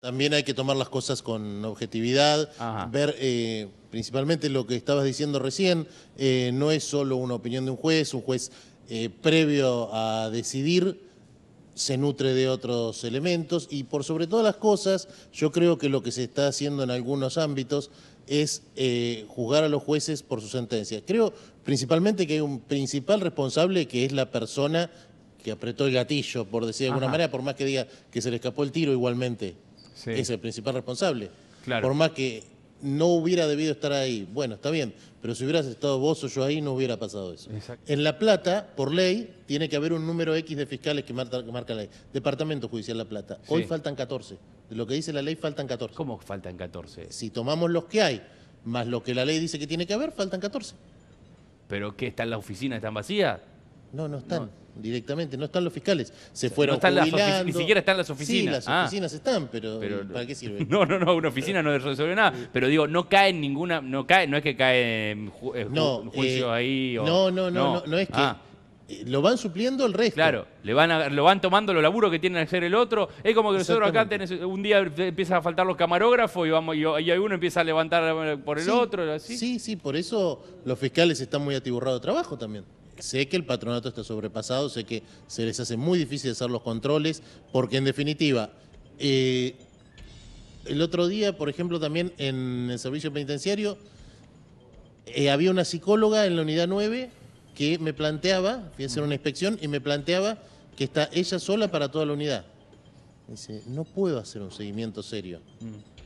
También hay que tomar las cosas con objetividad, ver eh, principalmente lo que estabas diciendo recién, eh, no es solo una opinión de un juez, un juez eh, previo a decidir se nutre de otros elementos y por sobre todas las cosas yo creo que lo que se está haciendo en algunos ámbitos es juzgar a los jueces por su sentencia. Creo principalmente que hay un principal responsable que es la persona que apretó el gatillo, por decir de alguna manera, por más que diga que se le escapó el tiro igualmente es el principal responsable. Por más que no hubiera debido estar ahí, bueno, está bien, pero si hubieras estado vos o yo ahí no hubiera pasado eso. En La Plata, por ley, tiene que haber un número X de fiscales que marca, la ley. Departamento Judicial La Plata. Hoy faltan 14. De lo que dice la ley faltan 14. ¿Cómo faltan 14? Si tomamos los que hay, más lo que la ley dice que tiene que haber, faltan 14. ¿Pero qué? está en las oficinas? ¿Están vacías? No, no están directamente, no están los fiscales. Se fueron a jubilando. ni siquiera están las oficinas. Sí, las ah. oficinas están, pero, ¿para qué sirve? No, no, no, una oficina no resuelve nada. Pero digo, no cae ninguna, no cae, no es que cae eh, juicio eh, ahí. O, no, no, no, no, es que. Ah. Eh, lo van supliendo el resto. Claro, le van lo van tomando los laburos que tienen que hacer el otro. Es como que nosotros acá un día empiezan a faltar los camarógrafos y vamos y, y alguno empieza a levantar por el otro. Sí, sí, por eso los fiscales están muy atiburrados de trabajo también. Sé que el patronato está sobrepasado, sé que se les hace muy difícil hacer los controles, porque en definitiva, eh, el otro día, por ejemplo, también en el servicio penitenciario, eh, había una psicóloga en la unidad 9 que me planteaba, fui a una inspección, y me planteaba que está ella sola para toda la unidad. Dice, no puedo hacer un seguimiento serio. Mm.